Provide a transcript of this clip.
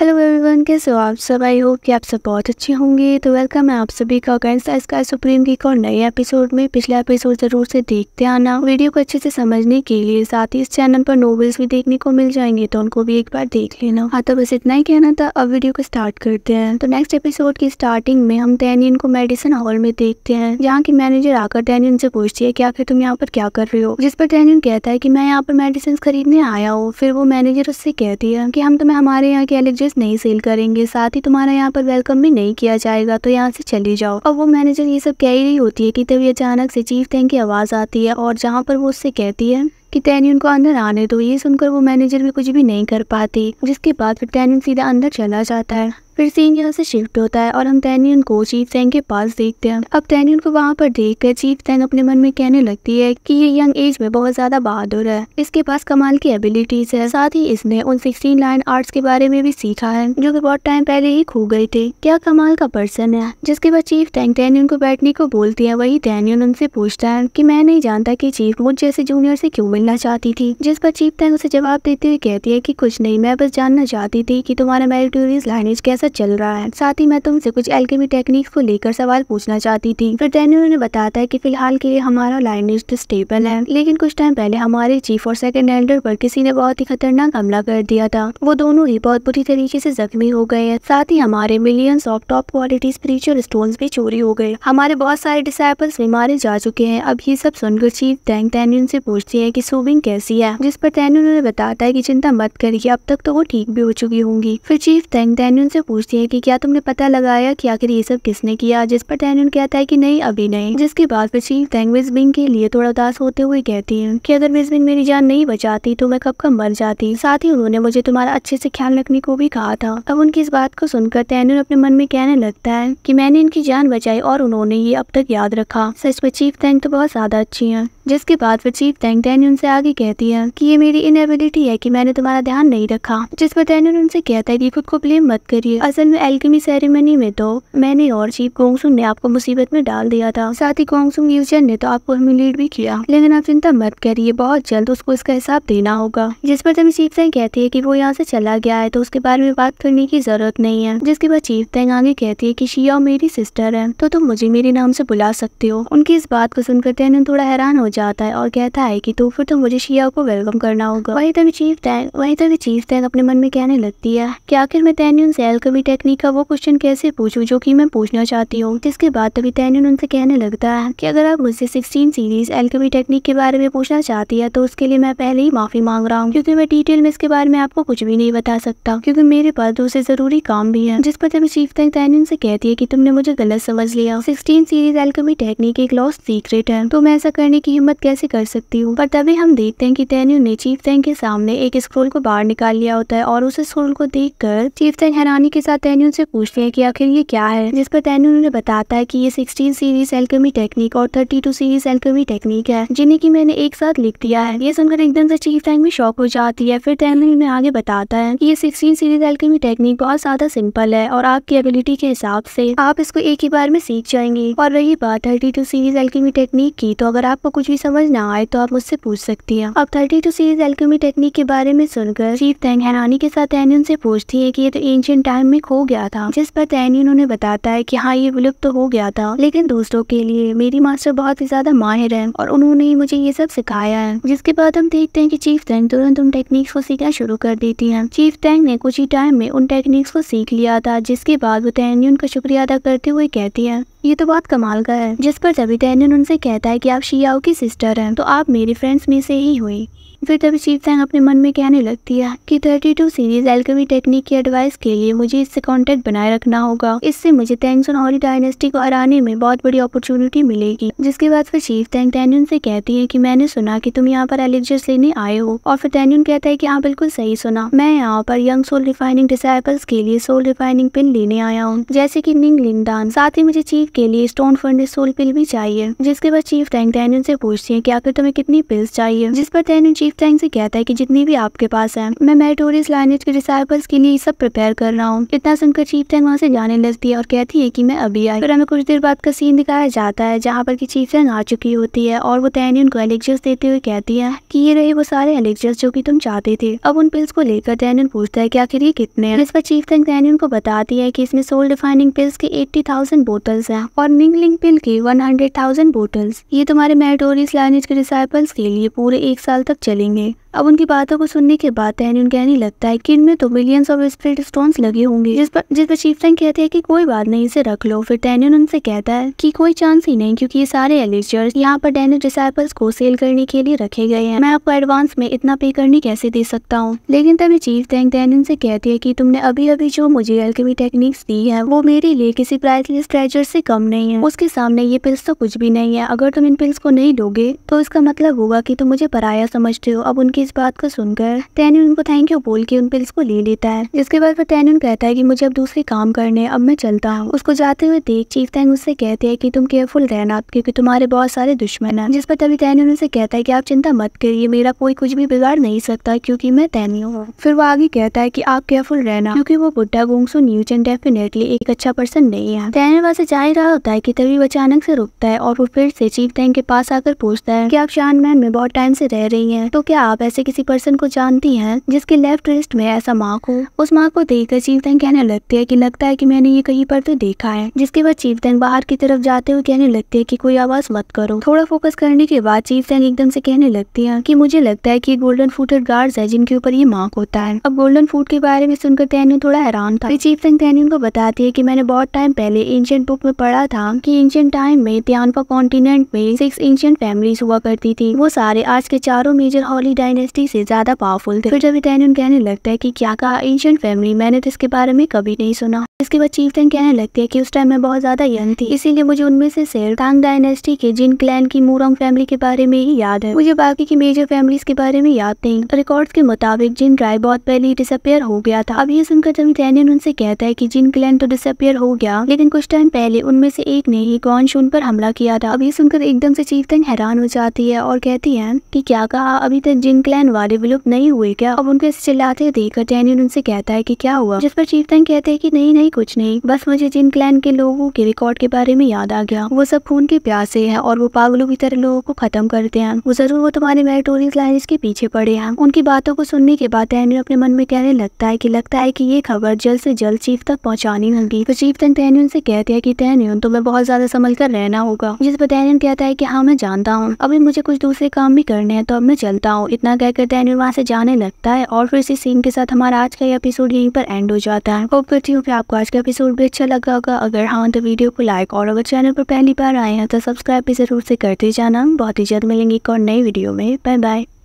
hello everyone कैसे हो आप सब आई होप कि आप सब बहुत अच्छे होंगे तो वेलकम है आप सभी का गैंड साइज का सुप्रीम की और नए एपिसोड में पिछला एपिसोड ज़रूर से देखते आना वीडियो को अच्छे से समझने के लिए साथ ही इस चैनल पर नोवेल्स भी देखने को मिल जाएंगे तो उनको भी एक बार देख लेना हाँ तो बस इतना ही कहना था अब वीडियो को स्टार्ट करते हैं तो नेक्स्ट एपिसोड की स्टार्टिंग में हम डैनियन को मेडिसिन हॉल में देखते हैं जहाँ की मैनेजर आकर डैनियन से पूछती है की आखिर तुम यहाँ पर क्या कर रहे हो जिस पर डैनियन कहता है की मैं यहाँ पर मेडिसिन खरीदने आया हूँ फिर वो मैनेजर उससे कहती है की हम तुम्हें हमारे यहाँ के एलेक्जेस ड्रेस नहीं सेल करेंगे साथ ही तुम्हारा यहाँ पर वेलकम भी नहीं किया जाएगा तो यहाँ से चली जाओ और वो मैनेजर ये सब कह ही रही होती है कि तभी अचानक से चीफ थैंक की आवाज़ आती है और जहाँ पर वो उससे कहती है कि टैनियन उनको अंदर आने दो ये सुनकर वो मैनेजर भी कुछ भी नहीं कर पाती जिसके बाद फिर टैनियन सीधा अंदर चला जाता है फिर सीन यहाँ से शिफ्ट होता है और हम तैनियन को चीफ सैन के पास देखते हैं अब तैनियन को वहाँ पर देख कर चीफ सैन अपने मन में कहने लगती है कि ये यंग एज में बहुत ज्यादा बहादुर है इसके पास कमाल की एबिलिटीज है साथ ही इसने उन सिक्सटीन लाइन आर्ट्स के बारे में भी सीखा है जो की बहुत टाइम पहले ही खो गई थी क्या कमाल का पर्सन है जिसके बाद चीफ टैंक तैनियन को बैठने को बोलती है वही तैनियन उनसे पूछता है की मैं नहीं जानता की चीफ मुझ जैसे जूनियर ऐसी क्यूँ मिलना चाहती थी जिस पर चीफ टैंग उसे जवाब देते हुए कहती है की कुछ नहीं मैं बस जानना चाहती थी की तुम्हारा टूरिस्ट लाइनेज कैसा ऐसा तो चल रहा है साथ ही मैं तुमसे कुछ एल्केमी टेक्निक्स को लेकर सवाल पूछना चाहती थी फिर डेनियल ने बताता है की फिलहाल के लिए हमारा लाइनेज स्टेबल है लेकिन कुछ टाइम पहले हमारे चीफ और सेकेंड एल्डर पर किसी ने बहुत ही खतरनाक हमला कर दिया था वो दोनों ही बहुत बुरी तरीके से जख्मी हो गए हैं साथ ही हमारे millions of top quality spiritual stone भी चोरी हो गए हमारे बहुत सारे डिसाइपल्स भी मारे जा चुके हैं अब ये सब सुनकर चीफ टैंग तैन्यून से पूछती है कि सोबिंग कैसी है जिस पर तैन्यून ने बताता है कि चिंता मत करिए अब तक तो वो ठीक भी हो चुकी होंगी फिर चीफ टैंग तैन्यून से पूछ पूछती है कि क्या तुमने पता लगाया कि आखिर ये सब किसने किया जिस पर टैनन कहता है कि नहीं अभी नहीं जिसके बाद फिर शील तैंग के लिए थोड़ा उदास होते हुए कहती है कि अगर विजबिंग मेरी जान नहीं बचाती तो मैं कब कब मर जाती साथ ही उन्होंने मुझे तुम्हारा अच्छे से ख्याल रखने को भी कहा था अब उनकी इस बात को सुनकर तैनन अपने मन में कहने लगता है की मैंने इनकी जान बचाई और उन्होंने ये अब तक याद रखा सच में चीफ तैंग तो बहुत ज्यादा अच्छी है जिसके बाद वो चीफ टैंक टैन उनसे आगे कहती है कि ये मेरी इनएबिलिटी है कि मैंने तुम्हारा ध्यान नहीं रखा जिस पर तैन उनसे कहता है कि खुद को ब्लेम मत करिए असल में एल्केमी सेरेमनी में तो मैंने और चीफ गोंगसुन ने आपको मुसीबत में डाल दिया था साथ ही गोंगसुन यूजन ने तो आपको लीड भी किया लेकिन आप चिंता मत करिए बहुत जल्द उसको इसका हिसाब देना होगा जिस पर तभी चीफ टैंक कहती है की वो यहाँ से चला गया है तो उसके बारे में बात करने की जरूरत नहीं है जिसके बाद चीफ टैंक आगे कहती है की शिया मेरी सिस्टर है तो तुम मुझे मेरे नाम से बुला सकते हो उनकी इस बात को सुनकर तैन थोड़ा हैरान हो जाता है और कहता है कि तो फिर तो मुझे शिया को वेलकम करना होगा वही तभी चीफ टैन वही तभी चीफ टैन अपने मन में कहने लगती है कि आखिर मैं तैन्यून सैल कभी टेक्निक का वो क्वेश्चन कैसे पूछूं जो कि मैं पूछना चाहती हूँ जिसके बाद तभी तैन उनसे कहने लगता है की अगर आप मुझसे सिक्सटीन सीरीज एल्कमी टेक्निक के बारे में पूछना चाहती है तो उसके लिए मैं पहले ही माफी मांग रहा हूँ क्यूँकी मैं डिटेल में इसके बारे में आपको कुछ भी नहीं बता सकता क्यूँकी मेरे पास दूसरे तो जरूरी काम भी है जिस पर तभी चीफ टैंक तैन्यून से कहती है की तुमने मुझे गलत समझ लिया सिक्सटीन सीरीज एल्कमी टेक्निक एक लॉस्ट सीक्रेट है तो मैं ऐसा करने की हिम्मत कैसे कर सकती हूँ पर तभी हम देखते हैं कि तैन्यू ने चीफ तैन के सामने एक स्क्रोल को बाहर निकाल लिया होता है और उस स्क्रोल को देख कर चीफ तैन हैरानी के साथ तैन्यू से पूछते हैं कि आखिर ये क्या है जिस पर तैन्यू ने बताता है कि ये सिक्सटीन सीरीज एल्कमी टेक्निक और thirty two series alchemy technique है जिन्हें की मैंने एक साथ लिख दिया है ये सुनकर एकदम से चीफ तैन में शॉक हो जाती है फिर तैन्यू ने आगे बताता है की ये सिक्सटीन सीरीज एल्कमी टेक्निक बहुत ज्यादा सिंपल है और आपकी एबिलिटी के हिसाब से आप इसको एक ही बार में सीख जाएंगे और रही बात thirty two series alchemy technique की तो अगर आपको कुछ कुछ भी समझ ना आए तो आप मुझसे पूछ सकती हैं अब thirty two series alchemy technique के बारे में सुनकर चीफ तैंग हैरानी के साथ तैनियन से पूछती है की ये तो एंशियन टाइम में खो गया था जिस पर तैनियन उन्हें बताता है की हाँ ये विलुप्त तो हो गया था लेकिन दोस्तों के लिए मेरी मास्टर बहुत ही ज्यादा माहिर है और उन्होंने मुझे ये सब सिखाया है जिसके बाद हम देखते हैं की चीफ तैंग तुरंत उन टेक्निक्स को सीखना शुरू कर देती है चीफ तैंग ने कुछ ही टाइम में उन टेक्निक्स को सीख लिया था जिसके बाद वो तैनियन का शुक्रिया अदा करते हुए कहती है ये तो बहुत कमाल का है जिस पर जबी टैनिन उनसे कहता है कि आप शियाओ की सिस्टर हैं तो आप मेरी फ्रेंड्स में से ही हुई फिर तब शिव सैंग अपने मन में कहने लगती है कि 32 सीरीज एल्कमी टेक्निक की एडवाइस के लिए मुझे इससे कांटेक्ट बनाए रखना होगा इससे मुझे तेंगसन हॉली डायनेस्टी को हराने में बहुत बड़ी अपॉर्चुनिटी मिलेगी जिसके बाद फिर शिव सैंग टेन्यून से कहती है की मैंने सुना की तुम यहाँ पर एलिजर्स लेने आए हो और फिर टेन्यून कहता है की हाँ बिल्कुल सही सुना मैं यहाँ पर यंग सोल रिफाइनिंग डिसाइपल्स के लिए सोल रिफाइनिंग पिन लेने आया हूँ जैसे की निंग लिंगदान साथ ही मुझे चीफ के लिए स्टोन फंड सोल पिल भी चाहिए जिसके बाद चीफ टैंग टेन्यून से पूछती है की आखिर तुम्हें कितनी पिल्स चाहिए जिस पर टेन्यून चीफ टैंक से कहता है कि जितनी भी आपके पास है मैं मेरिटोरियस लाइनेज के डिसाइपल्स के लिए सब प्रिपेयर कर रहा हूँ इतना सुनकर चीफ टैंक वहाँ से जाने लगती है और कहती है की मैं अभी आई फिर हमें कुछ देर बाद का सीन दिखाया जाता है जहाँ पर की चीफ टैंक आ चुकी होती है और वो तैनी उनको एलेक्चर्स देते हुए कहती है की ये रहे वो सारे एलेक्चर्स जो की तुम चाहते थे अब उन पिल्स को लेकर तैनियन पूछता है की आखिर ये कितने इस पर चीफ टैंक तैनियन को बताती है की इसमें सोल डिफाइनिंग पिल्स के एट्टी थाउजेंड बोतल्स है और मिंगलिंग पिल के वन हंड्रेड थाउजेंड बोटल ये तुम्हारे मेरिटोरियस लाइनेज के डिसाइपल्स के लिए पूरे एक साल तक चले चलेंगे अब उनकी बातों को सुनने के बाद उनका कहने लगता है कि इनमें तो मिलियंस ऑफ स्प्रिट स्टोन लगे होंगे जिस पर जिस पर शिवसैन कहते हैं कि कोई बात नहीं इसे रख लो फिर टैनियन उनसे कहता है कि कोई चांस ही नहीं क्योंकि ये सारे एलिजर्स यहाँ पर डैनियल डिसाइपल्स को सेल करने के लिए रखे गए हैं मैं आपको एडवांस में इतना पे करने कैसे दे सकता हूँ लेकिन तभी चीफ टैंक डैनियन से कहती है की तुमने अभी अभी जो मुझे एल्केमी टेक्निक्स दी है वो मेरे लिए किसी प्राइसलेस ट्रेजर से कम नहीं है उसके सामने ये पिल्स तो कुछ भी नहीं है अगर तुम इन पिल्स को नहीं दोगे तो इसका मतलब होगा की तुम मुझे पराया समझते सकते हो अब उनकी इस बात को सुनकर टैनिन उनको थैंक यू बोल के उन पर इसको ले लेता है इसके बाद वो टैनिन कहता है की मुझे अब दूसरे काम करने अब मैं चलता हूँ उसको जाते हुए देख चीफ तैंग उससे कहते हैं की तुम केयरफुल रहना क्योंकि तुम्हारे बहुत सारे दुश्मन है जिस पर तभी तैनिन उनसे कहता है की आप चिंता मत करिए मेरा कोई कुछ भी बिगाड़ नहीं सकता क्योंकि मैं तैनी हूँ फिर वो आगे कहता है की आप केयरफुल रहना क्योंकि वो बुढ़ा गोंगसू न्यूचन डेफिनेटली एक अच्छा पर्सन नहीं है तैन वैसे से जा ही रहा होता है की तभी वो अचानक से रुकता है और वो फिर से चीफ तैंग के पास आकर पूछता है की आप शान मैन में बहुत टाइम से रह रही है तो तो क्या आप ऐसे किसी पर्सन को जानती हैं जिसके लेफ्ट रिस्ट में ऐसा मार्क हो उस मार्क को देखकर तंग कहने लगती है कि लगता है कि मैंने ये कहीं पर तो देखा है जिसके बाद तंग बाहर की तरफ जाते हुए कहने लगते है की कोई आवाज मत करो थोड़ा फोकस करने के बाद तंग एकदम से कहने लगती है की मुझे लगता है की गोल्डन फूटेड गार्ड है जिनके ऊपर ये मार्क होता है अब गोल्डन फूड के बारे में सुनकर तैन्यू थोड़ा हैरान था चीफ तंग तैन को बताती है की मैंने बहुत टाइम पहले एंशियंट बुक में पढ़ा था की एंशियंट टाइम में त्यानपा कॉन्टिनेंट में सिक्स एंशियंट फैमिलीज हुआ करती थी वो सारे आज के चारों मेजर हॉली डायनेस्टी से ज्यादा पावरफुल थे फिर जब इटैनियन कहने लगता है कि क्या कहा एंशियंट फैमिली मैंने तो इसके बारे में कभी नहीं सुना इसके बाद चीफटन कहने लगती है की उस टाइम में बहुत ज्यादा यंग थी इसीलिए मुझे उनमें से सेर टांग डायनेस्टी के जिन क्लैन की मूरोंग फैमिली के बारे में ही याद है मुझे बाकी की मेजर फैमिली के बारे में याद नहीं रिकॉर्ड के मुताबिक जिन राय बहुत पहले डिसअपेयर हो गया था अब ये सुनकर जब इटैनियन उनसे कहता है की जिन क्लैन तो डिसअपेयर हो गया लेकिन कुछ टाइम पहले उनमें से एक ने ही कौन शून पर हमला किया था अब ये सुनकर एकदम से चीफटन हैरान हो जाती है और कहती है की क्या कहा अभी अभी तक जिन क्लैन वाले विलुप्त नहीं हुए क्या अब उनके चिल्लाते देखकर टैनियन उनसे कहता है की क्या हुआ जिस पर चीफतन कहते हैं की नहीं नहीं कुछ नहीं बस मुझे जिन क्लैन के लोगों के रिकॉर्ड के बारे में याद आ गया वो सब खून के प्यासे है और वो पागलों की तरह लोगों को खत्म करते हैं वो जरूर वो तुम्हारे मेरिटोरियल लाइन के पीछे पड़े हैं उनकी बातों को सुनने के बाद टैनियन अपने मन में कहने लगता है की लगता है की ये खबर जल्द ऐसी जल्द चीफ तक पहुँचानी होगी तो चीफ तंग डैनियल से कहते हैं की टैनियन तुम्हें बहुत ज्यादा संभल कर रहना होगा जिस पर टैनियन कहता है की हाँ मैं जानता हूँ अभी मुझे कुछ दूसरे काम भी करने हैं तो अब मैं चलता बताऊँ इतना कहकर तैनूर वहाँ से जाने लगता है और फिर इसी सीन के साथ हमारा आज का एपिसोड यहीं पर एंड हो जाता है होप करती हूँ कि आपको आज का एपिसोड भी अच्छा लगा होगा अगर हाँ तो वीडियो को लाइक और अगर चैनल पर पहली बार आए हैं तो सब्सक्राइब भी ज़रूर से करते जाना बहुत ही जल्द मिलेंगे एक और नई वीडियो में बाय बाय